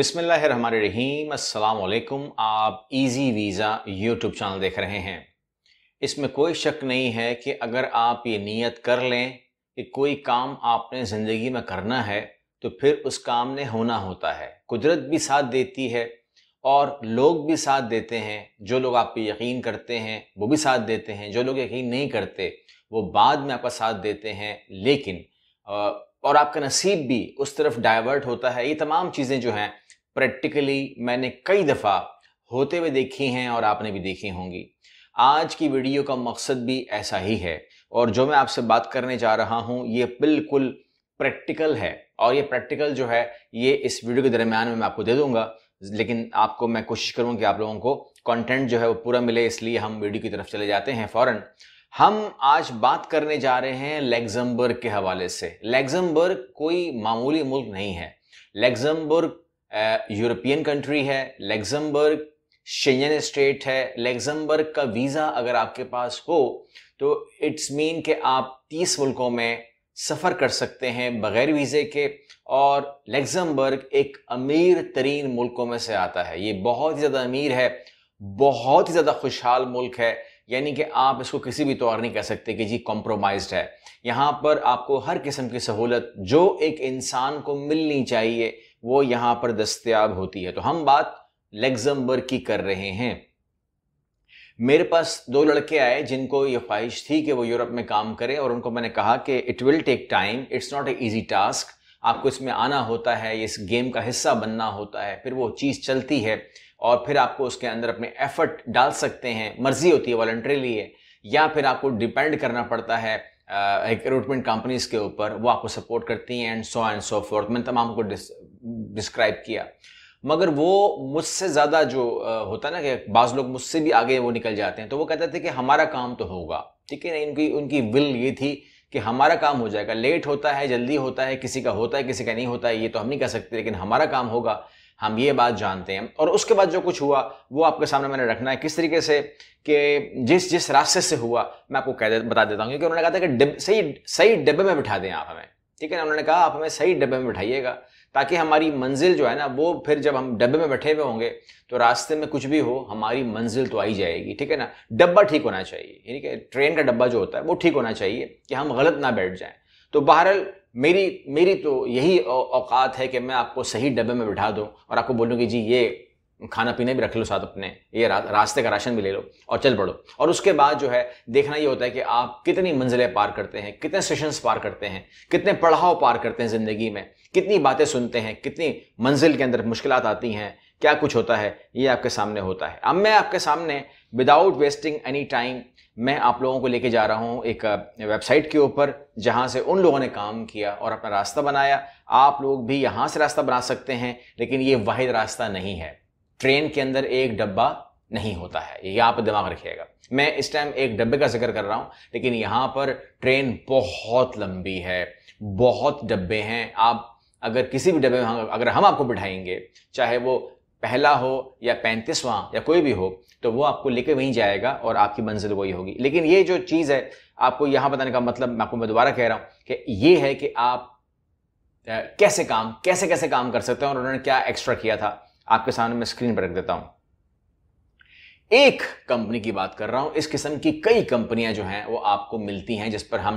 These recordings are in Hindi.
अस्सलाम वालेकुम आप इजी वीज़ा यूट्यूब चैनल देख रहे हैं इसमें कोई शक नहीं है कि अगर आप ये नियत कर लें कि कोई काम आपने ज़िंदगी में करना है तो फिर उस काम ने होना होता है कुदरत भी साथ देती है और लोग भी साथ देते हैं जो लोग आप पे यकीन करते हैं वो भी साथ देते हैं जो लोग यकीन नहीं करते वो बाद में आपका साथ देते हैं लेकिन और आपका नसीब भी उस तरफ डाइवर्ट होता है ये तमाम चीज़ें जो हैं प्रैक्टिकली मैंने कई दफ़ा होते हुए देखी हैं और आपने भी देखी होंगी आज की वीडियो का मकसद भी ऐसा ही है और जो मैं आपसे बात करने जा रहा हूँ ये बिल्कुल प्रैक्टिकल है और ये प्रैक्टिकल जो है ये इस वीडियो के दरमियान में मैं आपको दे दूंगा लेकिन आपको मैं कोशिश करूँ कि आप लोगों को कंटेंट जो है वो पूरा मिले इसलिए हम वीडियो की तरफ चले जाते हैं फ़ौरन हम आज बात करने जा रहे हैं लेग्जम्बर्ग के हवाले से लेग्जम्बर्ग कोई मामूली मुल्क नहीं है लेग्जम्बर्ग यूरोपियन कंट्री है लेग्जमबर्ग शेंजन स्टेट है लेग्जमबर्ग का वीज़ा अगर आपके पास हो तो इट्स मीन के आप तीस मुल्कों में सफ़र कर सकते हैं बग़ैर वीज़े के और लेग्जमबर्ग एक अमीर तरीन मुल्कों में से आता है ये बहुत ही ज़्यादा अमीर है बहुत ही ज़्यादा खुशहाल मुल्क है यानी कि आप इसको किसी भी तौर नहीं कह सकते कि जी कॉम्प्रोमाइज है यहाँ पर आपको हर किस्म की सहूलत जो एक इंसान को मिलनी चाहिए वो यहां पर दस्तियाब होती है तो हम बात लेग्जमबर्ग की कर रहे हैं मेरे पास दो लड़के आए जिनको ये ख्वाहिश थी कि वो यूरोप में काम करें और उनको मैंने कहा कि it will take time it's not a easy task आपको इसमें आना होता है इस गेम का हिस्सा बनना होता है फिर वो चीज़ चलती है और फिर आपको उसके अंदर अपने एफर्ट डाल सकते हैं मर्जी होती है वॉल्ट्रेली है या फिर आपको डिपेंड करना पड़ता है रिक्रूटमेंट uh, कंपनीज के ऊपर वो आपको सपोर्ट करती हैं and so and so forth मैंने तमाम को डिस्क्राइब किया मगर वो मुझसे ज़्यादा जो uh, होता है ना कि बाज़ लोग मुझसे भी आगे वो निकल जाते हैं तो वो कहते थे कि हमारा काम तो होगा ठीक है ना इनकी उनकी विल ये थी कि हमारा काम हो जाएगा लेट होता है जल्दी होता है किसी का होता है किसी का नहीं होता है ये तो हम नहीं कह सकते लेकिन हमारा काम होगा हम ये बात जानते हैं और उसके बाद जो कुछ हुआ वो आपके सामने मैंने रखना है किस तरीके से कि जिस जिस रास्ते से हुआ मैं आपको कह दे, बता देता हूँ क्योंकि उन्होंने कहा था कि डिब, सही सही डिब्बे में बिठा दें आप हमें ठीक है ना उन्होंने कहा आप हमें सही डिब्बे में बिठाइएगा ताकि हमारी मंजिल जो है ना वो फिर जब हम डब्बे में बैठे हुए होंगे तो रास्ते में कुछ भी हो हमारी मंजिल तो आई जाएगी ठीक है ना डब्बा ठीक होना चाहिए यानी कि ट्रेन का डब्बा जो होता है वो ठीक होना चाहिए कि हम गलत ना बैठ जाएं तो बहरहाल मेरी मेरी तो यही औकात है कि मैं आपको सही डब्बे में बिठा दूँ और आपको बोलूँ कि जी ये खाना पीना भी रख लो साथ अपने ये रा, रास्ते का राशन भी ले लो और चल पड़ो और उसके बाद जो है देखना ये होता है कि आप कितनी मंजिलें पार करते हैं कितने सेशंस पार करते हैं कितने पड़ाव पार करते हैं ज़िंदगी में कितनी बातें सुनते हैं कितनी मंजिल के अंदर मुश्किल आती हैं क्या कुछ होता है ये आपके सामने होता है अब मैं आपके सामने विदाउट वेस्टिंग एनी टाइम मैं आप लोगों को लेके जा रहा हूँ एक वेबसाइट के ऊपर जहाँ से उन लोगों ने काम किया और अपना रास्ता बनाया आप लोग भी यहाँ से रास्ता बना सकते हैं लेकिन ये वाहिद रास्ता नहीं है ट्रेन के अंदर एक डब्बा नहीं होता है ये आप दिमाग रखिएगा मैं इस टाइम एक डब्बे का जिक्र कर रहा हूँ लेकिन यहाँ पर ट्रेन बहुत लंबी है बहुत डब्बे हैं आप अगर किसी भी डब्बे में अगर हम आपको बिठाएंगे चाहे वो पहला हो या पैंतीसवां या कोई भी हो तो वो आपको लेके वहीं जाएगा और आपकी मंजिल वही होगी लेकिन ये जो चीज़ है आपको यहाँ बताने का मतलब मैं आपको मैं दोबारा कह रहा हूँ कि ये है कि आप कैसे काम कैसे कैसे काम कर सकते हैं और उन्होंने क्या एक्स्ट्रा किया था आपके सामने मैं स्क्रीन पर रख देता हूँ एक कंपनी की बात कर रहा हूं इस किस्म की कई कंपनियां जो हैं वो आपको मिलती हैं जिस पर हम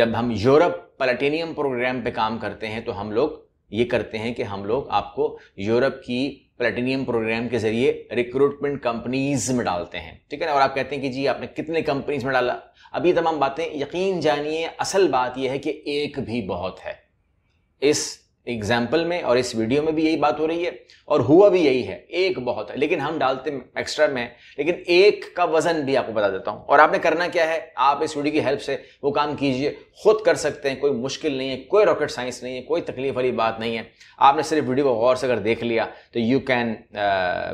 जब हम यूरोप पलटेनियम प्रोग्राम पे काम करते हैं तो हम लोग ये करते हैं कि हम लोग आपको यूरोप की प्लेटिनियम प्रोग्राम के जरिए रिक्रूटमेंट कंपनीज में डालते हैं ठीक है ना और आप कहते हैं कि जी आपने कितने कंपनीज में डाला अब ये तमाम बातें यकीन जानिए असल बात यह है कि एक भी बहुत है इस एग्जाम्पल में और इस वीडियो में भी यही बात हो रही है और हुआ भी यही है एक बहुत है लेकिन हम डालते एक्स्ट्रा में लेकिन एक का वजन भी आपको बता देता हूं और आपने करना क्या है आप इस वीडियो की हेल्प से वो काम कीजिए खुद कर सकते हैं कोई मुश्किल नहीं है कोई रॉकेट साइंस नहीं है कोई तकलीफ वाली बात नहीं है आपने सिर्फ वीडियो को गौर से अगर देख लिया तो यू कैन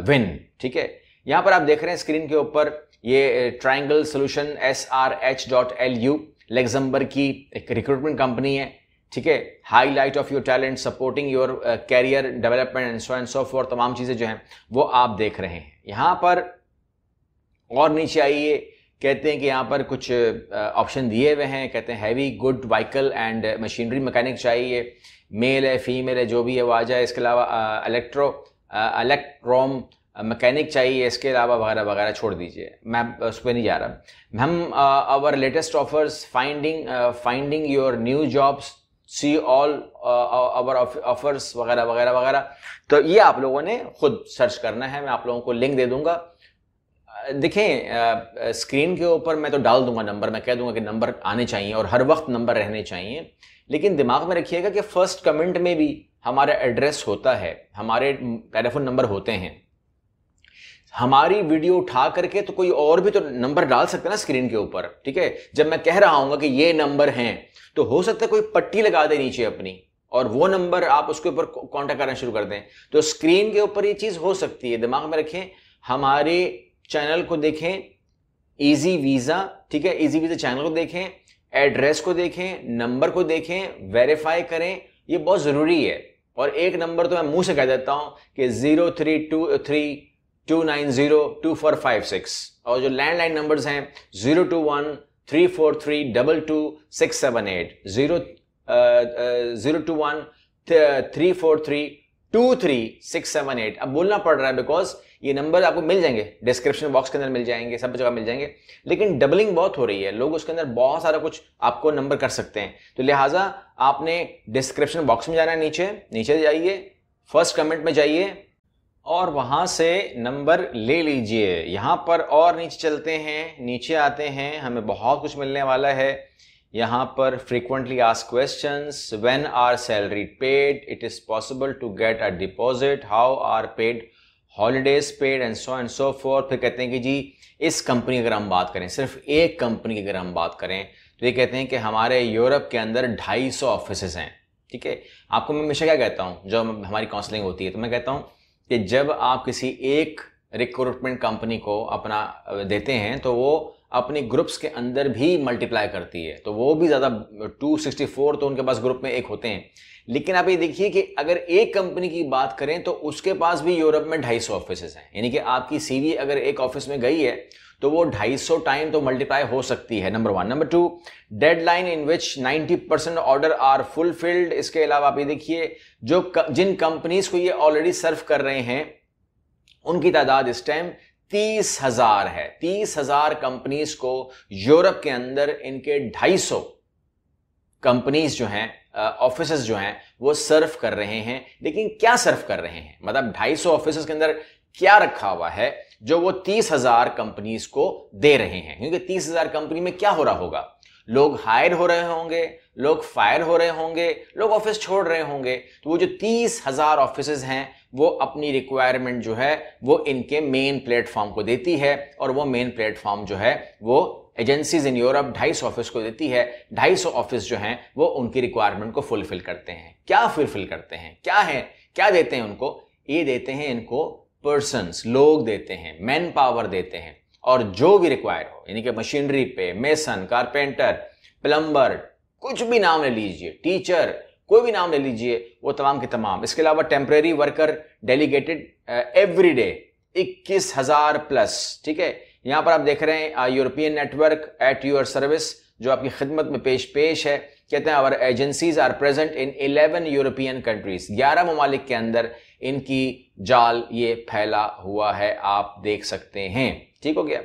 विन ठीक है यहाँ पर आप देख रहे हैं स्क्रीन के ऊपर ये triangle solution S R H dot L U Luxembourg की एक रिक्रूटमेंट कंपनी है ठीक है highlight of your talent supporting your career development and so and so forth तमाम चीज़ें जो हैं वो आप देख रहे हैं यहाँ पर और नीचे आइए कहते हैं कि यहाँ पर कुछ ऑप्शन uh, दिए हुए हैं कहते हैं heavy good vehicle and machinery mechanic चाहिए मेल है फीमेल है जो भी है वो आ जाए इसके अलावा इलेक्ट्रो इलेक्ट्रोम मैकेनिक चाहिए इसके अलावा वगैरह वगैरह छोड़ दीजिए मैं उस पर नहीं जा रहा हम our latest offers finding finding your new jobs see all our offers वगैरह वगैरह वगैरह तो ये आप लोगों ने खुद सर्च करना है मैं आप लोगों को लिंक दे दूंगा देखें स्क्रीन uh, के ऊपर मैं तो डाल दूंगा नंबर मैं कह दूंगा कि नंबर आने चाहिए और हर वक्त नंबर रहने चाहिए लेकिन दिमाग में रखिएगा कि फर्स्ट कमेंट में भी हमारा एड्रेस होता है हमारे टेलीफोन mm, नंबर होते हैं हमारी वीडियो उठा करके तो कोई और भी तो नंबर डाल सकते हैं ना स्क्रीन के ऊपर ठीक है जब मैं कह रहा हूँ कि ये नंबर हैं तो हो सकता है कोई पट्टी लगा दे नीचे अपनी और वो नंबर आप उसके ऊपर कॉन्टेक्ट करना शुरू कर दें तो स्क्रीन के ऊपर ये चीज़ हो सकती है दिमाग में रखें हमारे चैनल को देखें इजी वीज़ा ठीक है इजी वीज़ा चैनल को देखें एड्रेस को देखें नंबर को देखें वेरीफाई करें ये बहुत ज़रूरी है और एक नंबर तो मैं मुंह से कह देता हूं कि zero three two three two nine zero two four five six और जो लैंडलाइन नंबर्स हैं zero two one three four three double two six seven eight zero zero two one three four three two three six seven eight अब बोलना पड़ रहा है बिकॉज ये नंबर आपको मिल जाएंगे डिस्क्रिप्शन बॉक्स के अंदर मिल जाएंगे सब जगह मिल जाएंगे लेकिन डबलिंग बहुत हो रही है लोग उसके अंदर बहुत सारा कुछ आपको नंबर कर सकते हैं तो लिहाजा आपने डिस्क्रिप्शन बॉक्स में जाना है नीचे नीचे जाइए फर्स्ट कमेंट में जाइए और वहाँ से नंबर ले लीजिए यहाँ पर और नीचे चलते हैं नीचे आते हैं हमें बहुत कुछ मिलने वाला है यहाँ पर frequently ask questions when are salary paid it is possible to get a deposit how are paid holidays paid and so and so forth फिर कहते हैं कि जी इस कंपनी की अगर हम बात करें सिर्फ एक कंपनी की अगर हम बात करें तो ये कहते हैं कि हमारे यूरोप के अंदर ढाई सौ ऑफिस हैं ठीक है आपको मैं हमेशा क्या कहता हूँ जब हमारी काउंसलिंग होती है तो मैं कहता हूँ कि जब आप किसी एक रिक्रूटमेंट कंपनी को अपना देते हैं तो वो अपनी ग्रुप्स के अंदर भी मल्टीप्लाई करती है तो वो भी ज़्यादा 264 तो उनके पास ग्रुप में एक होते हैं लेकिन आप ये देखिए कि अगर एक कंपनी की बात करें तो उसके पास भी यूरोप में ढाई सौ ऑफिस हैं यानी कि आपकी सीवी अगर एक ऑफिस में गई है तो वो 250 टाइम तो मल्टीप्लाई हो सकती है number one number two deadline in which ninety percent order are fulfilled इसके अलावा आप ये देखिए जो जिन कंपनीज को ये ऑलरेडी सर्व कर रहे हैं उनकी तादाद इस टाइम तीस हजार है तीस हजार कंपनीज को यूरोप के अंदर इनके ढाई सौ कंपनीज जो हैं ऑफिस जो हैं वो सर्व कर रहे हैं लेकिन क्या सर्व कर रहे हैं मतलब ढाई सौ ऑफिस के अंदर क्या रखा हुआ है जो वो तीस हजार कंपनीज को दे रहे हैं क्योंकि तीस हजार कंपनी में क्या हो रहा होगा लोग हायर हो रहे होंगे लोग फायर हो रहे होंगे लोग ऑफिस छोड़ रहे होंगे तो वो जो तीस हजार ऑफिस हैं वो अपनी रिक्वायरमेंट जो है वो इनके मेन प्लेटफॉर्म को देती है और वो मेन प्लेटफॉर्म जो है वो एजेंसीज इन यूरोप ढाई सौ ऑफिस को देती है ढाई सौ ऑफिस जो हैं वो उनकी रिक्वायरमेंट को फुलफिल करते हैं क्या फुलफिल करते हैं क्या है क्या देते हैं उनको ये देते हैं इनको पर्सनस लोग देते हैं मैन पावर देते हैं और जो भी रिक्वायर हो यानी कि मशीनरी पे मेसन कारपेंटर प्लम्बर कुछ भी नाम ले लीजिए टीचर कोई भी नाम ले लीजिए वो तमाम के तमाम इसके अलावा temporary worker delegated every day इक्कीस हजार प्लस ठीक है यहां पर आप देख रहे हैं European network at your service जो आपकी खिदमत में पेश पेश है कहते हैं our agencies are present in 11 European countries 11 ममालिक के अंदर इनकी जाल ये फैला हुआ है आप देख सकते हैं ठीक हो गया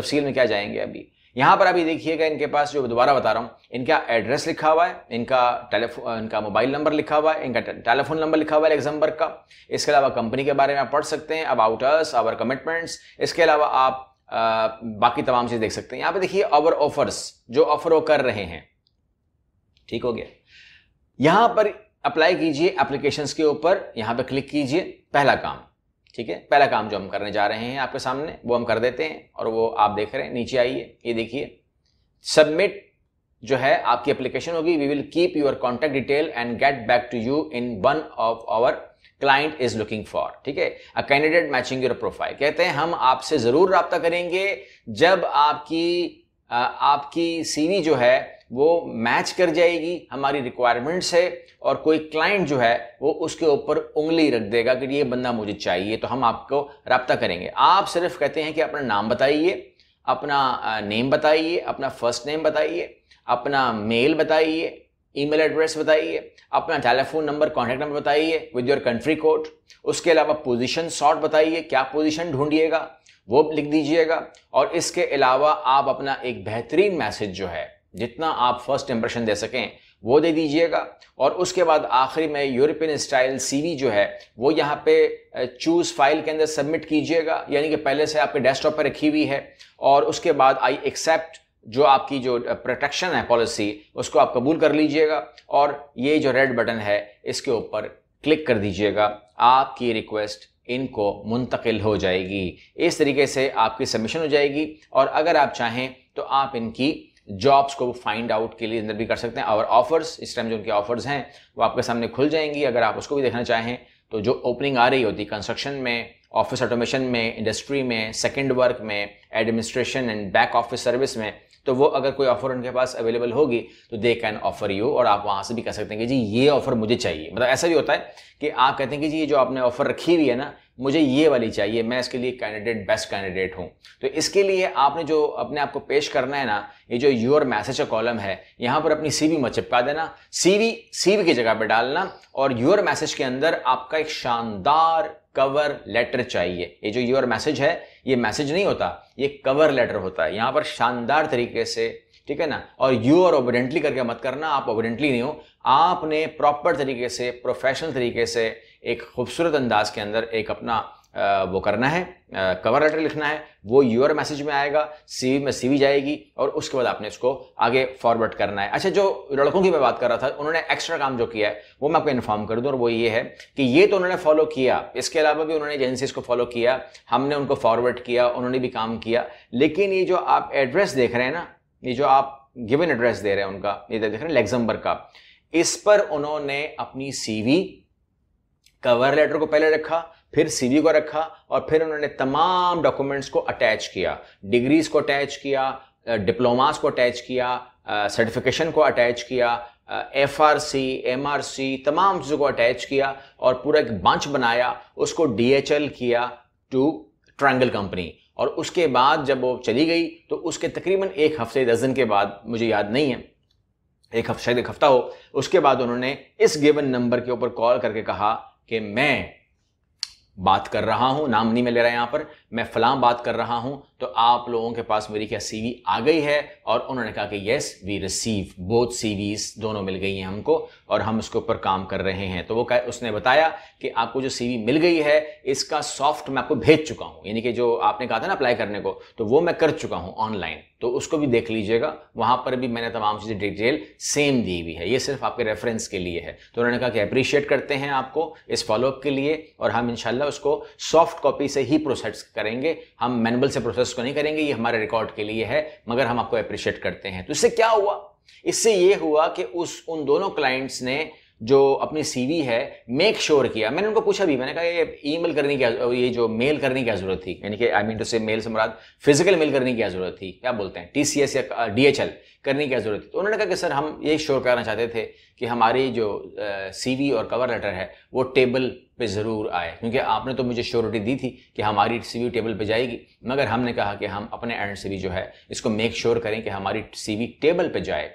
तफसील में क्या जाएंगे अभी यहाँ पर अभी देखिएगा इनके पास जो दोबारा बता रहा हूँ इनका एड्रेस लिखा हुआ है इनका टेलीफोन इनका मोबाइल नंबर लिखा हुआ है इनका टेलीफोन नंबर लिखा हुआ है एग्जाम्बर का इसके अलावा कंपनी के बारे में आप पढ़ सकते हैं अबाउट अस आवर कमिटमेंट्स इसके अलावा आप आ, बाकी तमाम चीज़ देख सकते हैं यहाँ पे देखिए अवर ऑफर्स जो ऑफर वो कर रहे हैं ठीक हो गया यहां पर अप्लाई कीजिए एप्लीकेशंस के ऊपर यहाँ पे क्लिक कीजिए पहला काम ठीक है पहला काम जो हम करने जा रहे हैं आपके सामने वो हम कर देते हैं और वो आप देख रहे हैं नीचे आइए ये देखिए सबमिट जो है आपकी एप्लीकेशन होगी we will keep your contact detail and get back to you in one of our client is looking for ठीक है a candidate matching your profile कहते हैं हम आपसे जरूर रब्ता करेंगे जब आपकी आपकी सीवी जो है वो मैच कर जाएगी हमारी रिक्वायरमेंट्स है और कोई क्लाइंट जो है वो उसके ऊपर उंगली रख देगा कि ये बंदा मुझे चाहिए तो हम आपको रबता करेंगे आप सिर्फ कहते हैं कि अपना नाम बताइए अपना नेम बताइए अपना फर्स्ट नेम बताइए अपना मेल बताइए ईमेल एड्रेस बताइए अपना टेलीफोन नंबर कॉन्टैक्ट नंबर बताइए विद योर कंट्री कोड उसके अलावा पोजीशन शॉर्ट बताइए क्या पोजीशन ढूंढिएगा वो लिख दीजिएगा और इसके अलावा आप अपना एक बेहतरीन मैसेज जो है जितना आप फर्स्ट इंप्रेशन दे सकें वो दे दीजिएगा और उसके बाद आखिरी में यूरोपियन स्टाइल सीवी जो है वो यहाँ पे चूज़ फाइल के अंदर सबमिट कीजिएगा यानी कि पहले से आपके डेस्कटॉप पर रखी हुई है और उसके बाद आई एक्सेप्ट जो आपकी जो प्रोटेक्शन है पॉलिसी उसको आप कबूल कर लीजिएगा और ये जो रेड बटन है इसके ऊपर क्लिक कर दीजिएगा आपकी रिक्वेस्ट इनको मुंतकिल हो जाएगी इस तरीके से आपकी सबमिशन हो जाएगी और अगर आप चाहें तो आप इनकी जॉब्स को फाइंड आउट के लिए अंदर भी कर सकते हैं और ऑफर्स इस टाइम जो उनके ऑफर्स हैं वो आपके सामने खुल जाएंगी अगर आप उसको भी देखना चाहें तो जो ओपनिंग आ रही होती है कंस्ट्रक्शन में ऑफिस ऑटोमेशन में इंडस्ट्री में सेकेंड वर्क में administration and back office service में तो वो अगर कोई ऑफर उनके पास अवेलेबल होगी तो दे कैन ऑफर यू और आप वहाँ से भी कह सकते हैं कि जी ये ऑफर मुझे चाहिए मतलब ऐसा भी होता है कि आप कहते हैं कि जी ये जो आपने ऑफर रखी हुई है ना मुझे ये वाली चाहिए मैं इसके लिए कैंडिडेट बेस्ट कैंडिडेट हूँ तो इसके लिए आपने जो अपने आप को पेश करना है ना ये जो योर मैसेज का कॉलम है यहाँ पर अपनी सीवी मत चिपका देना सीवी सीवी की जगह पर डालना और योर मैसेज के अंदर आपका एक शानदार कवर लेटर चाहिए ये जो योर मैसेज है ये मैसेज नहीं होता ये कवर लेटर होता है यहाँ पर शानदार तरीके से ठीक है ना और यू और ओबिडेंटली करके मत करना आप ओबिडेंटली नहीं हो आपने प्रॉपर तरीके से प्रोफेशनल तरीके से एक खूबसूरत अंदाज के अंदर एक अपना वो करना है कवर लेटर लिखना है वो यूर मैसेज में आएगा सीवी में सीवी जाएगी और उसके बाद आपने इसको आगे फॉरवर्ड करना है अच्छा जो लड़कों की मैं बात कर रहा था उन्होंने एक्स्ट्रा काम जो किया है वो मैं आपको इन्फॉर्म कर दूं और वो ये है कि ये तो उन्होंने फॉलो किया इसके अलावा भी उन्होंने एजेंसीज को फॉलो किया हमने उनको फॉरवर्ड किया उन्होंने भी काम किया लेकिन ये जो आप एड्रेस देख रहे हैं ना ये जो आप गिवन एड्रेस दे रहे हैं उनका ये देख रहे हैं लेग्जम्बर का इस पर उन्होंने अपनी सीवी कवर लेटर को पहले रखा फिर सीवी को रखा और फिर उन्होंने तमाम डॉक्यूमेंट्स को अटैच किया डिग्रीज को अटैच किया डिप्लोमास को अटैच किया सर्टिफिकेशन को अटैच किया F R C M R C तमाम चीज़ों को अटैच किया और पूरा एक बंच बनाया उसको डी एच एल किया टू ट्रायंगल कंपनी और उसके बाद जब वो चली गई तो उसके तकरीबन एक हफ्ते दस दिन के बाद मुझे याद नहीं है एक हफ्ता शायद एक हफ्ता हो उसके बाद उन्होंने इस गिवन नंबर के ऊपर कॉल करके कहा कि मैं बात कर रहा हूं नाम नहीं मैं ले रहा यहां पर मैं फलाम बात कर रहा हूं तो आप लोगों के पास मेरी क्या सीवी आ गई है और उन्होंने कहा कि yes we receive both CVs दोनों मिल गई हैं हमको और हम उसके ऊपर काम कर रहे हैं तो वो कह उसने बताया कि आपको जो सीवी मिल गई है इसका सॉफ्ट मैं आपको भेज चुका हूँ यानी कि जो आपने कहा था ना अप्लाई करने को तो वो मैं कर चुका हूं ऑनलाइन तो उसको भी देख लीजिएगा वहां पर भी मैंने तमाम चीज़ें डिटेल सेम दी हुई है ये सिर्फ आपके रेफरेंस के लिए है तो उन्होंने कहा कि अप्रिशिएट करते हैं आपको इस फॉलोअप के लिए और हम इनशाला उसको सॉफ्ट कॉपी से ही प्रोसेस करेंगे हम मैनुअल से प्रोसेस को नहीं करेंगे ये हमारे रिकॉर्ड के लिए है मगर हम आपको अप्रिशिएट करते हैं तो इससे क्या हुआ इससे ये हुआ कि उस उन दोनों क्लाइंट्स ने जो अपनी सीवी है मेक श्योर sure किया मैंने उनको पूछा भी मैंने कहा ये ईमेल करने की ये जो मेल करने की जरूरत थी यानी कि I mean to say mail से मुराद फिजिकल मेल करने की जरूरत थी क्या बोलते हैं टी या डीएचएल करने की जरूरत थी तो उन्होंने कहा कि सर हम ये श्योर करना चाहते थे कि हमारी जो सीवी और कवर लेटर है वो टेबल पे ज़रूर आए क्योंकि आपने तो मुझे श्योरिटी दी थी कि हमारी सीवी टेबल पे जाएगी मगर हमने कहा कि हम अपने एंड से भी जो है इसको मेक श्योर करें कि हमारी सीवी टेबल पे जाए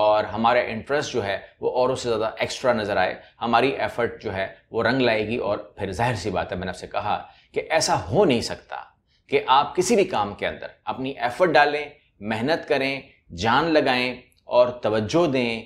और हमारा इंटरेस्ट जो है वो औरों से ज़्यादा एक्स्ट्रा नज़र आए हमारी एफर्ट जो है वो रंग लाएगी और फिर जाहिर सी बात है मैंने आपसे कहा कि ऐसा हो नहीं सकता कि आप किसी भी काम के अंदर अपनी एफर्ट डालें मेहनत करें जान लगाएं और तवज्जो दें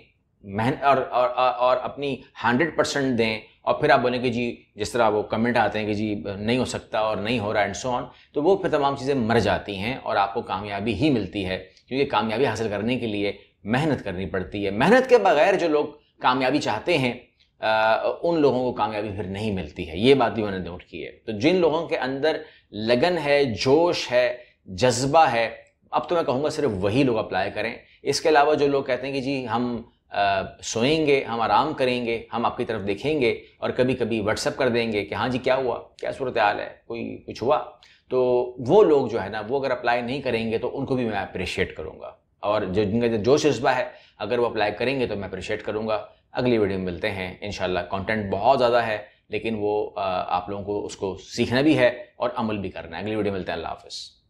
मेहनत और, और, और, और अपनी हंड्रेड परसेंट दें और फिर आप बोलें कि जी जिस तरह वो कमेंट आते हैं कि जी नहीं हो सकता और नहीं हो रहा एंड सो ऑन तो वो फिर तमाम चीज़ें मर जाती हैं और आपको कामयाबी ही मिलती है क्योंकि कामयाबी हासिल करने के लिए मेहनत करनी पड़ती है मेहनत के बगैर जो लोग कामयाबी चाहते हैं आ, उन लोगों को कामयाबी फिर नहीं मिलती है ये बात भी मैंने नोट की है तो जिन लोगों के अंदर लगन है जोश है जज्बा है अब तो मैं कहूँगा सिर्फ वही लोग अप्लाई करें इसके अलावा जो लोग कहते हैं कि जी हम सोएंगे हम आराम करेंगे हम आपकी तरफ देखेंगे और कभी कभी व्हाट्सअप कर देंगे कि हाँ जी क्या हुआ क्या सूरत हाल है कोई कुछ हुआ तो वो लोग जो है ना वो अगर अप्लाई नहीं करेंगे तो उनको भी मैं अप्रिशिएट करूँगा और जो जिनका जो जोश जज्बा है अगर वो अप्लाई करेंगे तो मैं अप्रिशिएट करूँगा अगली वीडियो में मिलते हैं इन कंटेंट बहुत ज़्यादा है लेकिन वो आप लोगों को उसको सीखना भी है और अमल भी करना है अगली वीडियो मिलते हैं अल्लाह हाफ़